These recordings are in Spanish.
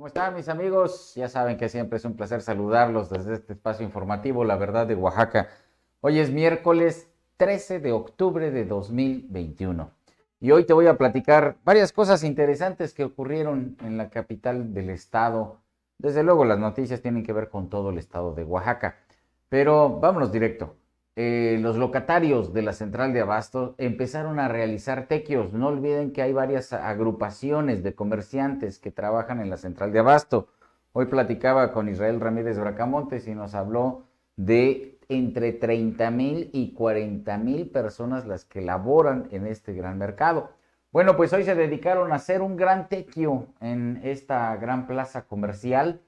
¿Cómo están mis amigos? Ya saben que siempre es un placer saludarlos desde este espacio informativo, La Verdad de Oaxaca. Hoy es miércoles 13 de octubre de 2021 y hoy te voy a platicar varias cosas interesantes que ocurrieron en la capital del estado. Desde luego las noticias tienen que ver con todo el estado de Oaxaca, pero vámonos directo. Eh, los locatarios de la central de Abasto empezaron a realizar tequios. No olviden que hay varias agrupaciones de comerciantes que trabajan en la central de abasto. Hoy platicaba con Israel Ramírez Bracamontes y nos habló de entre 30 mil y 40 mil personas las que laboran en este gran mercado. Bueno, pues hoy se dedicaron a hacer un gran tequio en esta gran plaza comercial.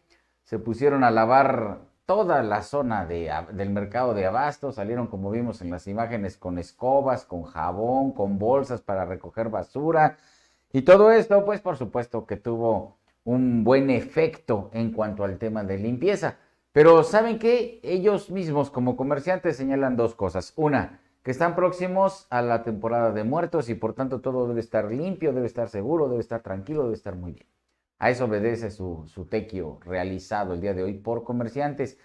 Se pusieron a lavar toda la zona del mercado de abasto, salieron como vimos en las imágenes con escobas, con jabón, con bolsas para recoger basura y todo esto pues por supuesto que tuvo un buen efecto en cuanto al tema de limpieza. Pero ¿saben qué? Ellos mismos como comerciantes señalan dos cosas. Una, que están próximos a la temporada de muertos y por tanto todo debe estar limpio, debe estar seguro, debe estar tranquilo, debe estar muy bien. A eso obedece su, su tequio realizado el día de hoy por comerciantes.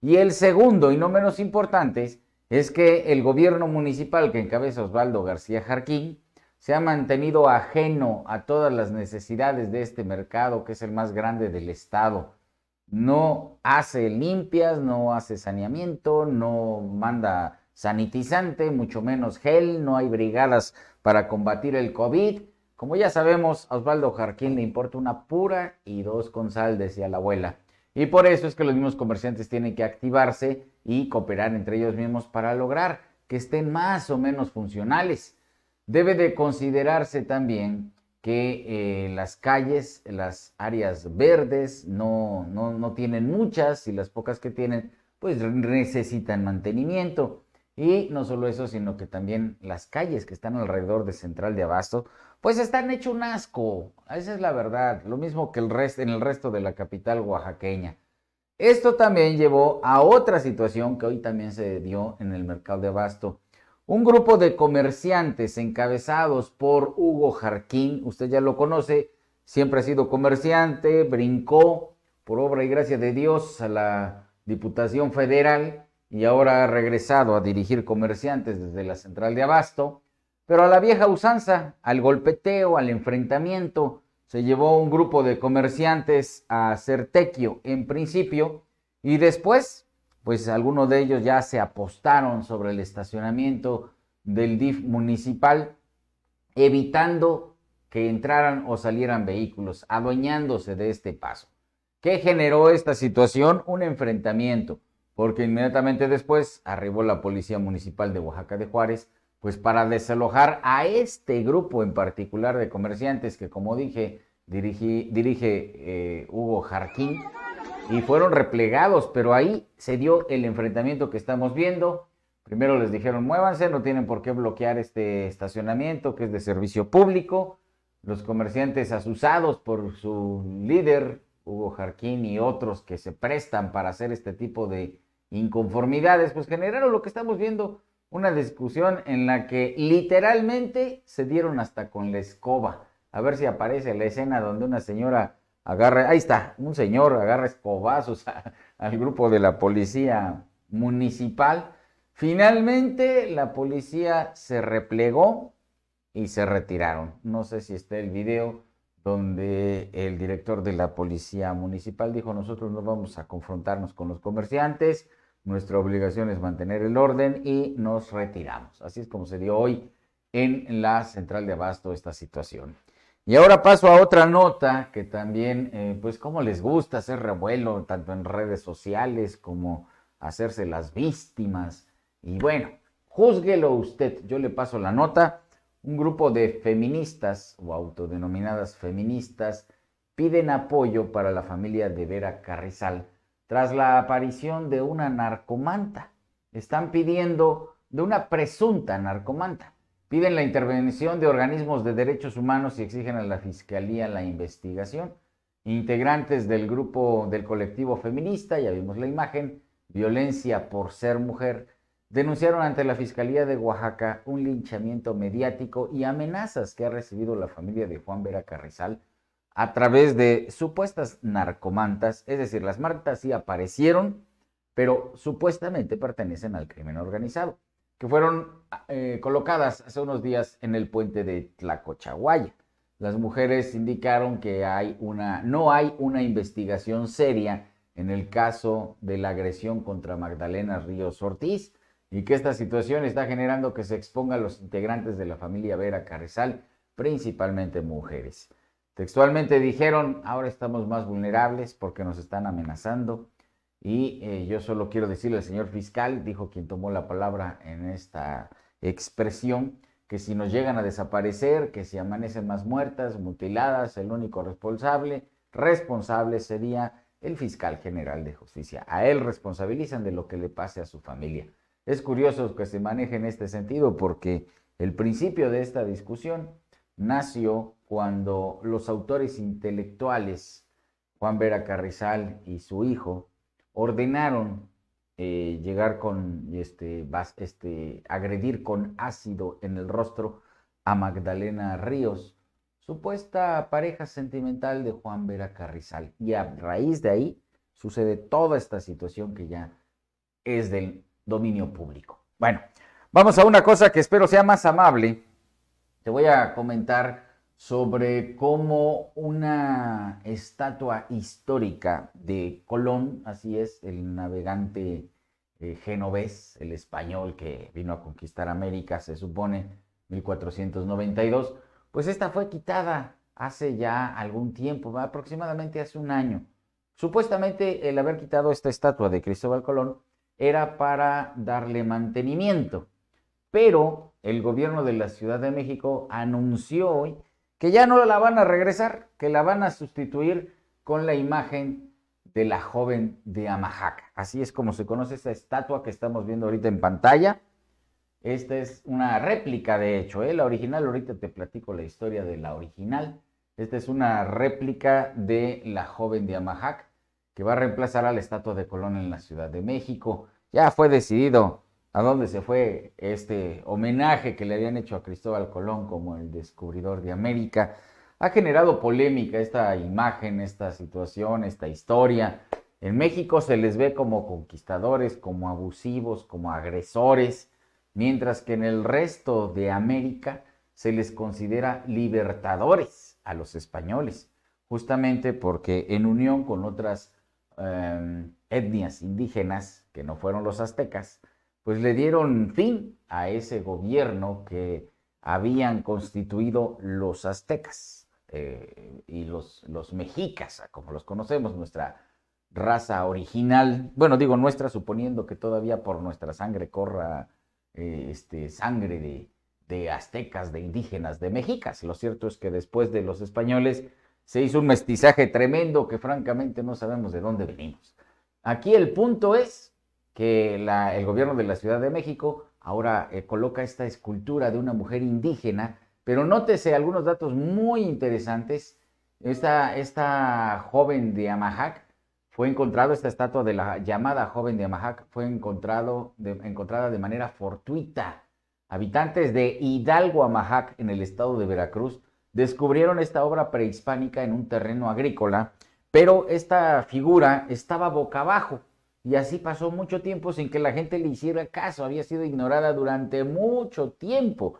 Y el segundo, y no menos importante, es que el gobierno municipal que encabeza Osvaldo García Jarquín se ha mantenido ajeno a todas las necesidades de este mercado, que es el más grande del estado. No hace limpias, no hace saneamiento, no manda sanitizante, mucho menos gel, no hay brigadas para combatir el COVID. Como ya sabemos, a Osvaldo Jarquín le importa una pura y dos con sal, decía la abuela. Y por eso es que los mismos comerciantes tienen que activarse y cooperar entre ellos mismos para lograr que estén más o menos funcionales. Debe de considerarse también que eh, las calles, las áreas verdes, no, no, no tienen muchas y las pocas que tienen, pues necesitan mantenimiento. Y no solo eso, sino que también las calles que están alrededor de Central de Abasto pues están hecho un asco. Esa es la verdad. Lo mismo que el en el resto de la capital oaxaqueña. Esto también llevó a otra situación que hoy también se dio en el mercado de abasto. Un grupo de comerciantes encabezados por Hugo Jarquín, usted ya lo conoce, siempre ha sido comerciante, brincó por obra y gracia de Dios a la Diputación Federal y ahora ha regresado a dirigir comerciantes desde la central de abasto. Pero a la vieja usanza, al golpeteo, al enfrentamiento, se llevó un grupo de comerciantes a hacer tequio en principio y después, pues algunos de ellos ya se apostaron sobre el estacionamiento del DIF municipal, evitando que entraran o salieran vehículos, adueñándose de este paso. ¿Qué generó esta situación? Un enfrentamiento, porque inmediatamente después arribó la Policía Municipal de Oaxaca de Juárez pues para desalojar a este grupo en particular de comerciantes que, como dije, dirige, eh, Hugo Jarquín, y fueron replegados, pero ahí se dio el enfrentamiento que estamos viendo. Primero les dijeron, muévanse, no tienen por qué bloquear este estacionamiento que es de servicio público. Los comerciantes asusados por su líder, Hugo Jarquín, y otros que se prestan para hacer este tipo de inconformidades, pues generaron lo que estamos viendo una discusión en la que literalmente se dieron hasta con la escoba. A ver si aparece la escena donde una señora agarra, ahí está, un señor agarra escobazos al grupo de la policía municipal. Finalmente la policía se replegó y se retiraron. No sé si está el video donde el director de la policía municipal dijo, nosotros no vamos a confrontarnos con los comerciantes, nuestra obligación es mantener el orden y nos retiramos. Así es como se dio hoy en la central de abasto esta situación. Y ahora paso a otra nota que también, eh, pues como les gusta hacer revuelo, tanto en redes sociales como hacerse las víctimas. Y bueno, júzguelo usted, yo le paso la nota. Un grupo de feministas o autodenominadas feministas piden apoyo para la familia de Vera Carrizal tras la aparición de una narcomanta. Están pidiendo de una presunta narcomanta. Piden la intervención de organismos de derechos humanos y exigen a la Fiscalía la investigación. Integrantes del grupo del colectivo feminista, ya vimos la imagen, violencia por ser mujer, denunciaron ante la Fiscalía de Oaxaca un linchamiento mediático y amenazas que ha recibido la familia de Juan Vera Carrizal a través de supuestas narcomantas, es decir, las marcas sí aparecieron, pero supuestamente pertenecen al crimen organizado, que fueron eh, colocadas hace unos días en el puente de Tlacochahuaya. Las mujeres indicaron que hay una, no hay una investigación seria en el caso de la agresión contra Magdalena Ríos Ortiz y que esta situación está generando que se expongan los integrantes de la familia Vera Carrizal, principalmente mujeres. Textualmente dijeron, ahora estamos más vulnerables porque nos están amenazando. Y eh, yo solo quiero decirle al señor fiscal, dijo quien tomó la palabra en esta expresión, que si nos llegan a desaparecer, que si amanecen más muertas, mutiladas, el único responsable, responsable sería el fiscal general de justicia. A él responsabilizan de lo que le pase a su familia. Es curioso que se maneje en este sentido porque el principio de esta discusión nació cuando los autores intelectuales, Juan Vera Carrizal y su hijo, ordenaron eh, llegar con, este, este, agredir con ácido en el rostro a Magdalena Ríos, supuesta pareja sentimental de Juan Vera Carrizal. Y a raíz de ahí sucede toda esta situación que ya es del dominio público. Bueno, vamos a una cosa que espero sea más amable te voy a comentar sobre cómo una estatua histórica de Colón, así es, el navegante eh, genovés, el español que vino a conquistar América, se supone, 1492, pues esta fue quitada hace ya algún tiempo, aproximadamente hace un año. Supuestamente el haber quitado esta estatua de Cristóbal Colón era para darle mantenimiento, pero el gobierno de la Ciudad de México anunció hoy que ya no la van a regresar, que la van a sustituir con la imagen de la joven de Amajaca. Así es como se conoce esa estatua que estamos viendo ahorita en pantalla. Esta es una réplica, de hecho, ¿eh? la original, ahorita te platico la historia de la original. Esta es una réplica de la joven de Amajac que va a reemplazar a la estatua de Colón en la Ciudad de México. Ya fue decidido a dónde se fue este homenaje que le habían hecho a Cristóbal Colón como el descubridor de América. Ha generado polémica esta imagen, esta situación, esta historia. En México se les ve como conquistadores, como abusivos, como agresores, mientras que en el resto de América se les considera libertadores a los españoles, justamente porque en unión con otras em, etnias indígenas, que no fueron los aztecas, pues le dieron fin a ese gobierno que habían constituido los aztecas eh, y los, los mexicas, ah, como los conocemos, nuestra raza original. Bueno, digo nuestra, suponiendo que todavía por nuestra sangre corra eh, este, sangre de, de aztecas, de indígenas, de mexicas. Lo cierto es que después de los españoles se hizo un mestizaje tremendo que francamente no sabemos de dónde venimos. Aquí el punto es que el gobierno de la Ciudad de México ahora eh, coloca esta escultura de una mujer indígena, pero nótese algunos datos muy interesantes. Esta, esta joven de Amahac fue encontrada esta estatua de la llamada joven de Amahac fue encontrado encontrada de manera fortuita. Habitantes de Hidalgo, Amahac, en el estado de Veracruz, descubrieron esta obra prehispánica en un terreno agrícola, pero esta figura estaba boca abajo. Y así pasó mucho tiempo sin que la gente le hiciera caso, había sido ignorada durante mucho tiempo.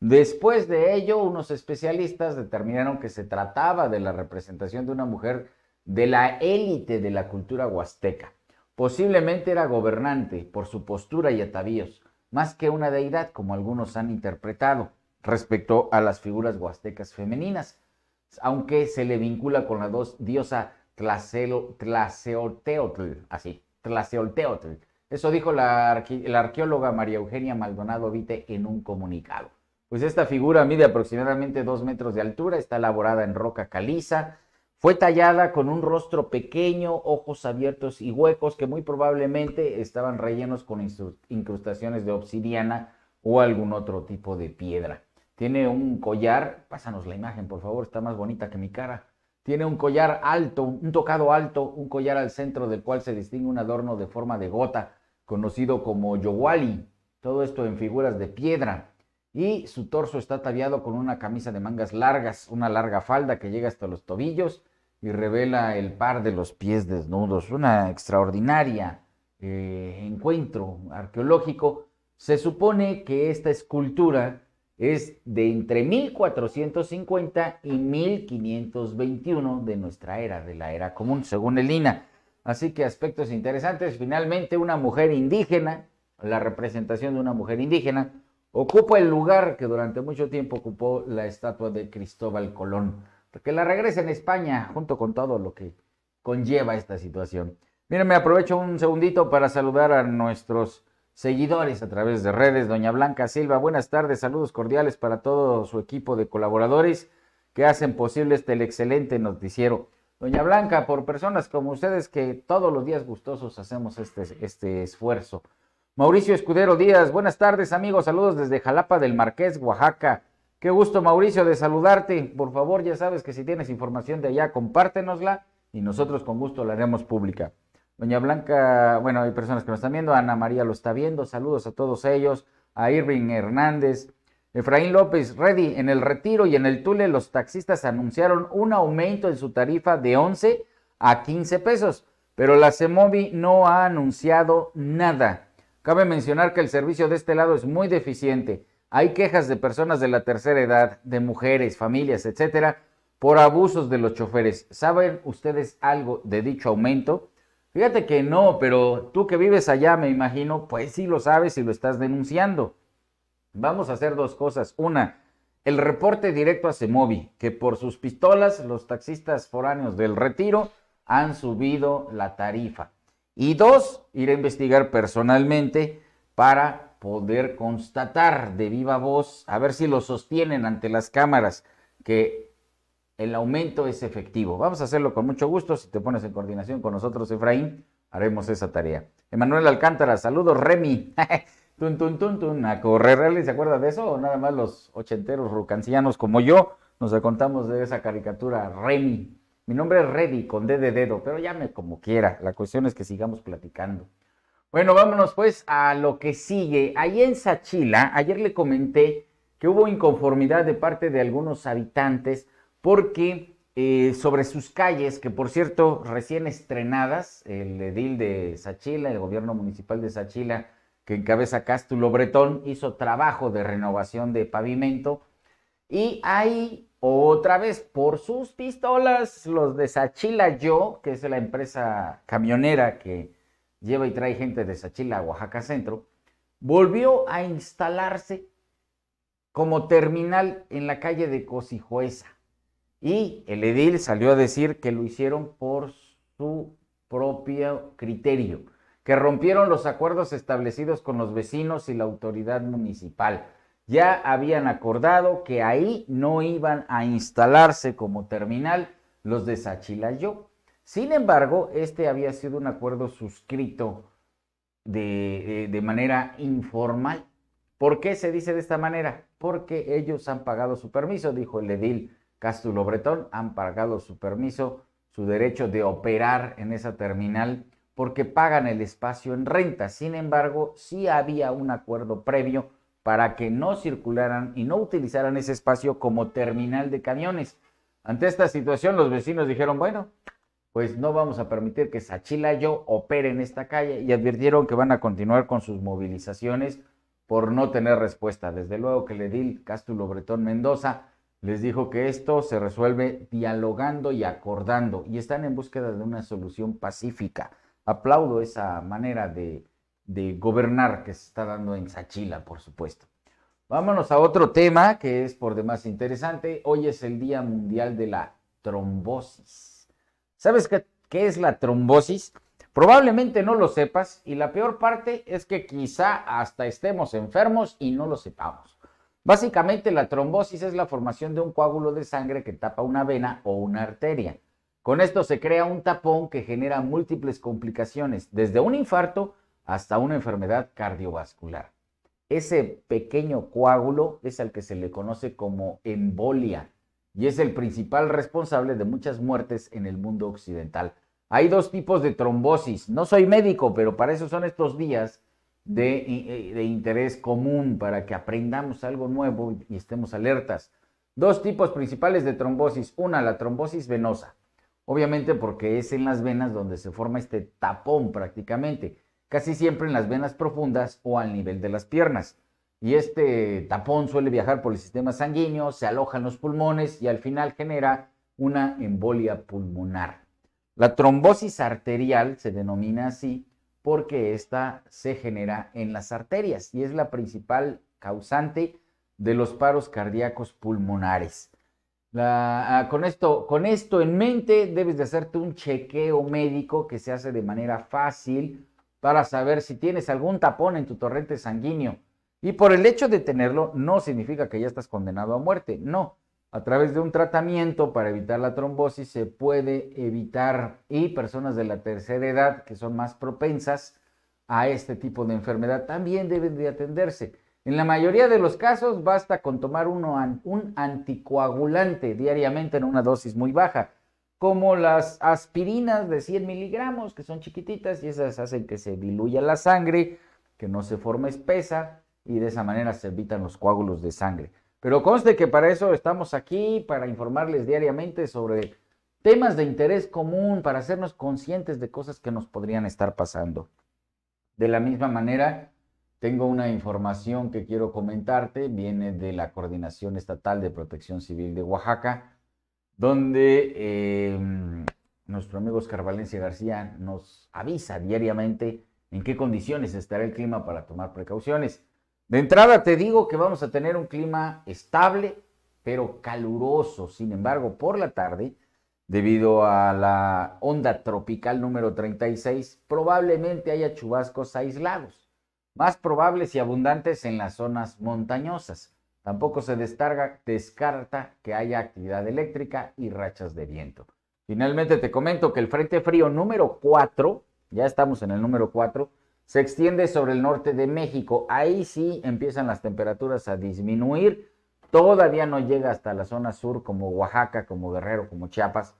Después de ello, unos especialistas determinaron que se trataba de la representación de una mujer de la élite de la cultura huasteca. Posiblemente era gobernante por su postura y atavíos, más que una deidad como algunos han interpretado respecto a las figuras huastecas femeninas, aunque se le vincula con la diosa Tlaceoteotl, así, Tlaceolteotl. Eso dijo la, la, arqueóloga María Eugenia Maldonado Vite en un comunicado. Pues esta figura mide aproximadamente dos metros de altura, está elaborada en roca caliza, fue tallada con un rostro pequeño, ojos abiertos y huecos que muy probablemente estaban rellenos con incrustaciones de obsidiana o algún otro tipo de piedra. Tiene un collar, pásanos la imagen por favor, está más bonita que mi cara. Tiene un collar alto, un tocado alto, un collar al centro del cual se distingue un adorno de forma de gota, conocido como yowali, todo esto en figuras de piedra. Y su torso está ataviado con una camisa de mangas largas, una larga falda que llega hasta los tobillos y revela el par de los pies desnudos. Una extraordinaria eh, encuentro arqueológico. Se supone que esta escultura es de entre 1450 y 1521 de nuestra era, de la era común, según el INA. Así que aspectos interesantes. Finalmente, una mujer indígena, la representación de una mujer indígena, ocupa el lugar que durante mucho tiempo ocupó la estatua de Cristóbal Colón, porque la regresa en España junto con todo lo que conlleva esta situación. Miren, me aprovecho un segundito para saludar a nuestros seguidores a través de redes. Doña Blanca Silva, buenas tardes, saludos cordiales para todo su equipo de colaboradores que hacen posible este excelente noticiero. Doña Blanca, por personas como ustedes que todos los días gustosos hacemos este, este esfuerzo. Mauricio Escudero Díaz, buenas tardes amigos, saludos desde Jalapa del Marqués, Oaxaca. Qué gusto Mauricio de saludarte. Por favor, ya sabes que si tienes información de allá, compártenosla y nosotros con gusto la haremos pública. Doña Blanca, bueno, hay personas que nos están viendo, Ana María lo está viendo, saludos a todos ellos, a Irving Hernández, Efraín López, ready en el retiro y en el Tule los taxistas anunciaron un aumento en su tarifa de 11 a 15 pesos, pero la CEMOVI no ha anunciado nada. Cabe mencionar que el servicio de este lado es muy deficiente. Hay quejas de personas de la tercera edad, de mujeres, familias, etcétera, por abusos de los choferes. ¿Saben ustedes algo de dicho aumento? Fíjate que no, pero tú que vives allá, me imagino, pues sí lo sabes y lo estás denunciando. Vamos a hacer dos cosas. Una, el reporte directo a Semovi, que por sus pistolas los taxistas foráneos del retiro han subido la tarifa. Y dos, ir a investigar personalmente para poder constatar de viva voz, a ver si lo sostienen ante las cámaras, que el aumento es efectivo. Vamos a hacerlo con mucho gusto. Si te pones en coordinación con nosotros, Efraín, haremos esa tarea. Emanuel Alcántara, saludos, Remy. tun, tun, tun, tun, a correr. ¿Se acuerda de eso? O nada más los ochenteros rucancianos como yo nos contamos de esa caricatura, Remy. Mi nombre es Reddy, con D de dedo, pero llame como quiera. La cuestión es que sigamos platicando. Bueno, vámonos pues a lo que sigue. Ahí en Sachila, ayer le comenté que hubo inconformidad de parte de algunos habitantes porque eh, sobre sus calles, que por cierto, recién estrenadas, el edil de Sachila, el gobierno municipal de Sachila, que encabeza Cástulo Bretón, hizo trabajo de renovación de pavimento. Y ahí, otra vez, por sus pistolas, los de Sachila Yo, que es la empresa camionera que lleva y trae gente de Sachila a Oaxaca Centro, volvió a instalarse como terminal en la calle de Cosijuesa, y el edil salió a decir que lo hicieron por su propio criterio, que rompieron los acuerdos establecidos con los vecinos y la autoridad municipal. Ya habían acordado que ahí no iban a instalarse como terminal los de Sachilayo. Sin embargo, este había sido un acuerdo suscrito de, de, manera informal. ¿Por qué se dice de esta manera? Porque ellos han pagado su permiso, dijo el edil Castulo Bretón han pagado su permiso, su derecho de operar en esa terminal porque pagan el espacio en renta. Sin embargo, sí había un acuerdo previo para que no circularan y no utilizaran ese espacio como terminal de camiones. Ante esta situación, los vecinos dijeron, bueno, pues no vamos a permitir que Sachila yo opere en esta calle y advirtieron que van a continuar con sus movilizaciones por no tener respuesta. Desde luego que le di Cástulo Bretón Mendoza les dijo que esto se resuelve dialogando y acordando y están en búsqueda de una solución pacífica. Aplaudo esa manera de, gobernar que se está dando en Sachila, por supuesto. Vámonos a otro tema que es por demás interesante. Hoy es el Día Mundial de la Trombosis. ¿Sabes qué es la trombosis? Probablemente no lo sepas y la peor parte es que quizá hasta estemos enfermos y no lo sepamos. Básicamente la trombosis es la formación de un coágulo de sangre que tapa una vena o una arteria. Con esto se crea un tapón que genera múltiples complicaciones, desde un infarto hasta una enfermedad cardiovascular. Ese pequeño coágulo es al que se le conoce como embolia y es el principal responsable de muchas muertes en el mundo occidental. Hay dos tipos de trombosis. No soy médico, pero para eso son estos días e, de, interés común para que aprendamos algo nuevo y estemos alertas. Dos tipos principales de trombosis. Una, la trombosis venosa. Obviamente porque es en las venas donde se forma este tapón prácticamente, casi siempre en las venas profundas o al nivel de las piernas. Y este tapón suele viajar por el sistema sanguíneo, se aloja en los pulmones y al final genera una embolia pulmonar. La trombosis arterial se denomina así porque esta se genera en las arterias y es la principal causante de los paros cardíacos pulmonares. Ah, con, esto, con esto en mente, debes de hacerte un chequeo médico que se hace de manera fácil para saber si tienes algún tapón en tu torrente sanguíneo. Y por el hecho de tenerlo, no significa que ya estás condenado a muerte, no, a través de un tratamiento para evitar la trombosis se puede evitar y personas de la tercera edad que son más propensas a este tipo de enfermedad también deben de atenderse. En la mayoría de los casos basta con tomar uno, un anticoagulante diariamente en una dosis muy baja, como las aspirinas de 100 miligramos, que son chiquititas y esas hacen que se diluya la sangre, que no se forme espesa y de esa manera se evitan los coágulos de sangre. Pero conste que para eso estamos aquí, para informarles diariamente sobre temas de interés común, para hacernos conscientes de cosas que nos podrían estar pasando. De la misma manera, tengo una información que quiero comentarte, viene de la Coordinación Estatal de Protección Civil de Oaxaca, donde em, nuestro amigo Oscar Valencia García nos avisa diariamente en qué condiciones estará el clima para tomar precauciones. De entrada te digo que vamos a tener un clima estable, pero caluroso. Sin embargo, por la tarde, debido a la onda tropical número 36, probablemente haya chubascos aislados, más probables y abundantes en las zonas montañosas. Tampoco se descarta que haya actividad eléctrica y rachas de viento. Finalmente te comento que el Frente Frío número 4, ya estamos en el número 4, se extiende sobre el norte de México. Ahí sí empiezan las temperaturas a disminuir. Todavía no llega hasta la zona sur como Oaxaca, como Guerrero, como Chiapas.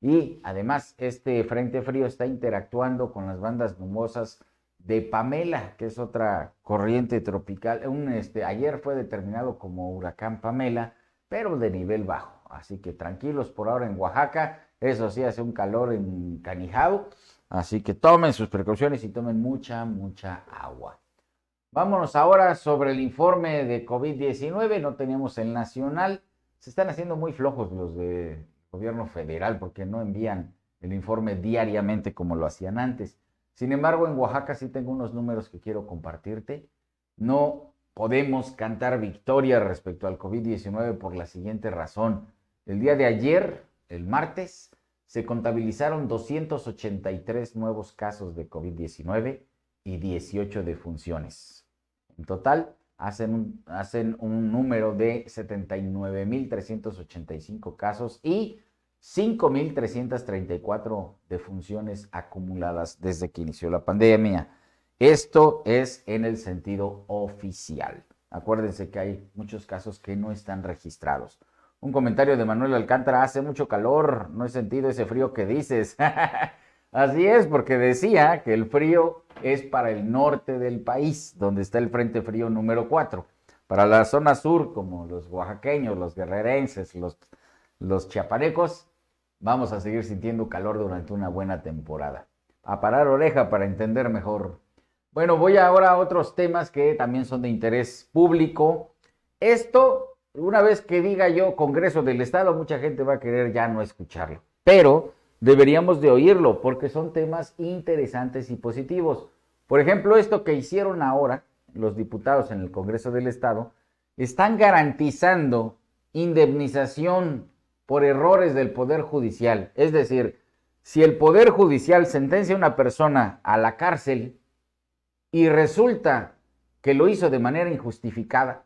Y además este frente frío está interactuando con las bandas nubosas de Pamela, que es otra corriente tropical. este, ayer fue determinado como huracán Pamela, pero de nivel bajo. Así que tranquilos por ahora en Oaxaca. Eso sí, hace un calor en encanijado. Así que tomen sus precauciones y tomen mucha, mucha agua. Vámonos ahora sobre el informe de COVID-19. No tenemos el nacional. Se están haciendo muy flojos los de gobierno federal porque no envían el informe diariamente como lo hacían antes. Sin embargo, en Oaxaca sí tengo unos números que quiero compartirte. No podemos cantar victoria respecto al COVID-19 por la siguiente razón. El día de ayer, el martes, se contabilizaron 283 nuevos casos de COVID-19 y 18 defunciones. En total, hacen un, número de 79.385 casos y 5.334 defunciones acumuladas desde que inició la pandemia. Esto es en el sentido oficial. Acuérdense que hay muchos casos que no están registrados. Un comentario de Manuel Alcántara, hace mucho calor, no he sentido ese frío que dices. Así es, porque decía que el frío es para el norte del país, donde está el Frente Frío número 4. Para la zona sur, como los oaxaqueños, los guerrerenses, los, los chiapanecos, vamos a seguir sintiendo calor durante una buena temporada. A parar oreja para entender mejor. Bueno, voy ahora a otros temas que también son de interés público. Esto una vez que diga yo Congreso del Estado, mucha gente va a querer ya no escucharlo. Pero deberíamos de oírlo porque son temas interesantes y positivos. Por ejemplo, esto que hicieron ahora los diputados en el Congreso del Estado, están garantizando indemnización por errores del Poder Judicial. Es decir, si el Poder Judicial sentencia a una persona a la cárcel y resulta que lo hizo de manera injustificada,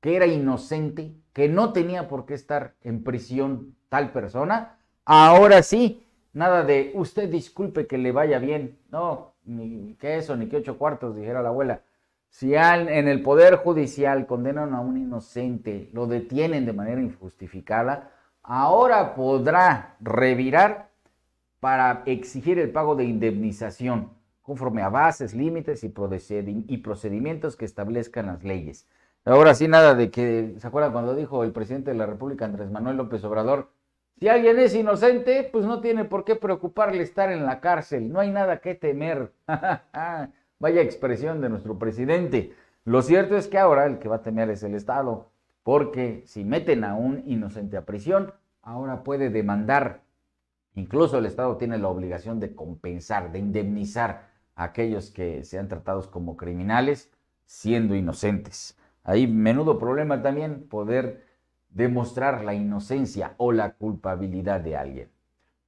que era inocente, que no tenía por qué estar en prisión tal persona, ahora sí, nada de usted disculpe que le vaya bien, no, ni que eso, ni que ocho cuartos, dijera la abuela. Si en el Poder Judicial condenan a un inocente, lo detienen de manera injustificada, ahora podrá revirar para exigir el pago de indemnización conforme a bases, límites y procedimientos que establezcan las leyes. Ahora sí, nada de que, ¿se acuerdan cuando dijo el presidente de la República, Andrés Manuel López Obrador? Si alguien es inocente, pues no tiene por qué preocuparle estar en la cárcel, no hay nada que temer. Vaya expresión de nuestro presidente. Lo cierto es que ahora el que va a temer es el Estado, porque si meten a un inocente a prisión, ahora puede demandar. Incluso el Estado tiene la obligación de compensar, de indemnizar a aquellos que sean tratados como criminales siendo inocentes. Hay menudo problema también poder demostrar la inocencia o la culpabilidad de alguien.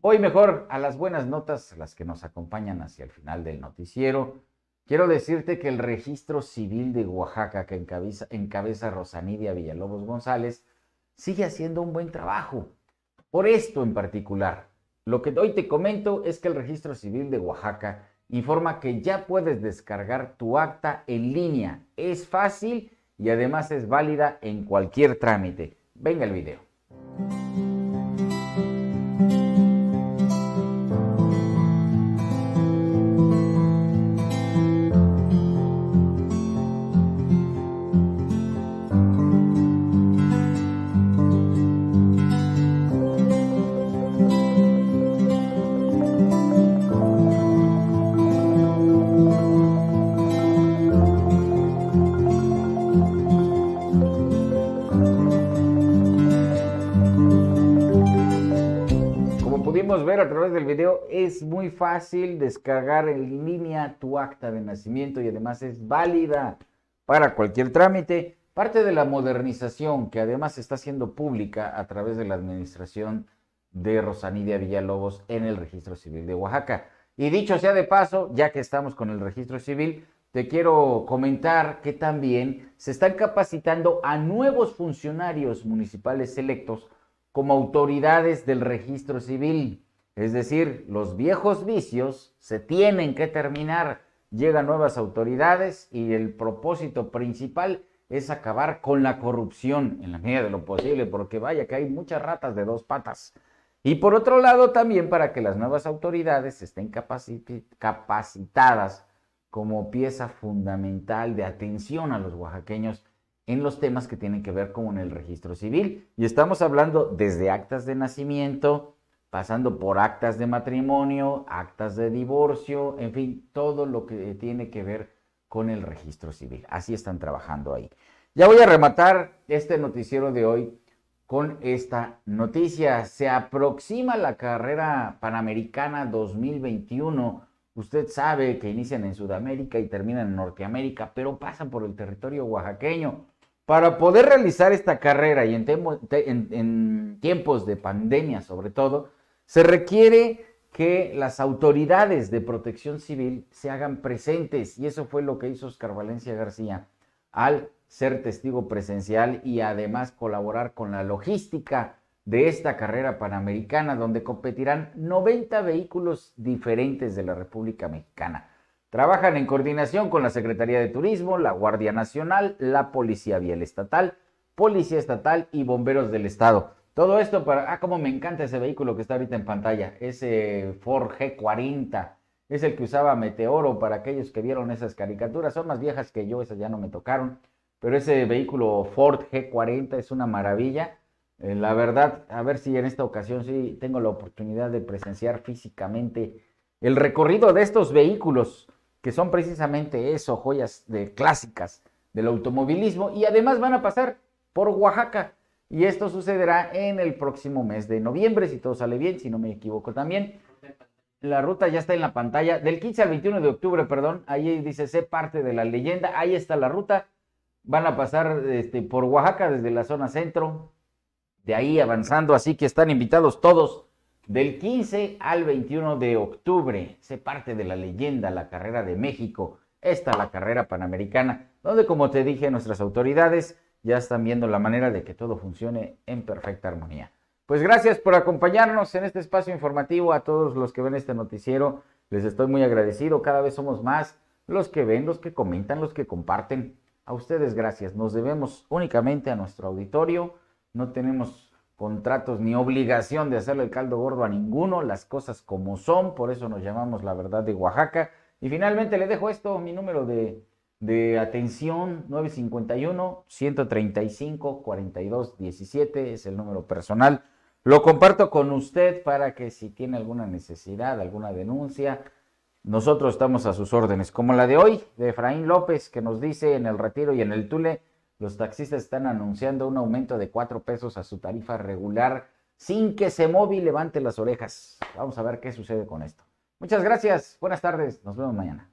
Hoy mejor a las buenas notas, las que nos acompañan hacia el final del noticiero. Quiero decirte que el registro civil de Oaxaca, que encabeza, encabeza Rosanidia Villalobos González, sigue haciendo un buen trabajo. Por esto en particular, lo que hoy te comento es que el registro civil de Oaxaca informa que ya puedes descargar tu acta en línea. Es fácil y además es válida en cualquier trámite. Venga el video. del video, es muy fácil descargar en línea tu acta de nacimiento y además es válida para cualquier trámite. Parte de la modernización que además está siendo pública a través de la administración de Rosanidia Villalobos en el Registro Civil de Oaxaca. Y dicho sea de paso, ya que estamos con el Registro Civil, te quiero comentar que también se están capacitando a nuevos funcionarios municipales electos como autoridades del registro civil. Es decir, los viejos vicios se tienen que terminar. Llegan nuevas autoridades y el propósito principal es acabar con la corrupción en la medida de lo posible, porque vaya que hay muchas ratas de dos patas. Y por otro lado, también para que las nuevas autoridades estén capacitadas como pieza fundamental de atención a los oaxaqueños en los temas que tienen que ver con el registro civil. Y estamos hablando desde actas de nacimiento, pasando por actas de matrimonio, actas de divorcio, en fin, todo lo que tiene que ver con el registro civil. Así están trabajando ahí. Ya voy a rematar este noticiero de hoy con esta noticia. Se aproxima la carrera panamericana 2021. Usted sabe que inician en Sudamérica y terminan en Norteamérica, pero pasan por el territorio oaxaqueño. Para poder realizar esta carrera y en, tiempos de pandemia sobre todo, se requiere que las autoridades de protección civil se hagan presentes y eso fue lo que hizo Oscar Valencia García al ser testigo presencial y además colaborar con la logística de esta carrera panamericana donde competirán 90 vehículos diferentes de la República Mexicana. Trabajan en coordinación con la Secretaría de Turismo, la Guardia Nacional, la Policía Vial Estatal, Policía Estatal y Bomberos del Estado. Todo esto para, ah, cómo me encanta ese vehículo que está ahorita en pantalla, ese Ford G40. Es el que usaba Meteoro para aquellos que vieron esas caricaturas. Son más viejas que yo, esas ya no me tocaron. Pero ese vehículo Ford G40 es una maravilla. Eh, la verdad, a ver si en esta ocasión sí tengo la oportunidad de presenciar físicamente el recorrido de estos vehículos, que son precisamente eso, joyas de clásicas del automovilismo. Y además van a pasar por Oaxaca y esto sucederá en el próximo mes de noviembre, si todo sale bien, si no me equivoco también. La ruta ya está en la pantalla, del 15 al 21 de octubre, perdón, ahí dice, sé parte de la leyenda, ahí está la ruta. Van a pasar este, por Oaxaca desde la zona centro, de ahí avanzando, así que están invitados todos del 15 al 21 de octubre. Sé parte de la leyenda, la carrera de México, esta la carrera panamericana, donde como te dije nuestras autoridades ya están viendo la manera de que todo funcione en perfecta armonía. Pues gracias por acompañarnos en este espacio informativo. A todos los que ven este noticiero, les estoy muy agradecido. Cada vez somos más los que ven, los que comentan, los que comparten. A ustedes gracias. Nos debemos únicamente a nuestro auditorio. No tenemos contratos ni obligación de hacerle el caldo gordo a ninguno. Las cosas como son. Por eso nos llamamos la verdad de Oaxaca. Y finalmente le dejo esto, mi número de de atención 951-135-4217, es el número personal. Lo comparto con usted para que si tiene alguna necesidad, alguna denuncia, nosotros estamos a sus órdenes, como la de hoy de Efraín López, que nos dice en el retiro y en el Tule, los taxistas están anunciando un aumento de cuatro pesos a su tarifa regular sin que se y levante las orejas. Vamos a ver qué sucede con esto. Muchas gracias, buenas tardes, nos vemos mañana.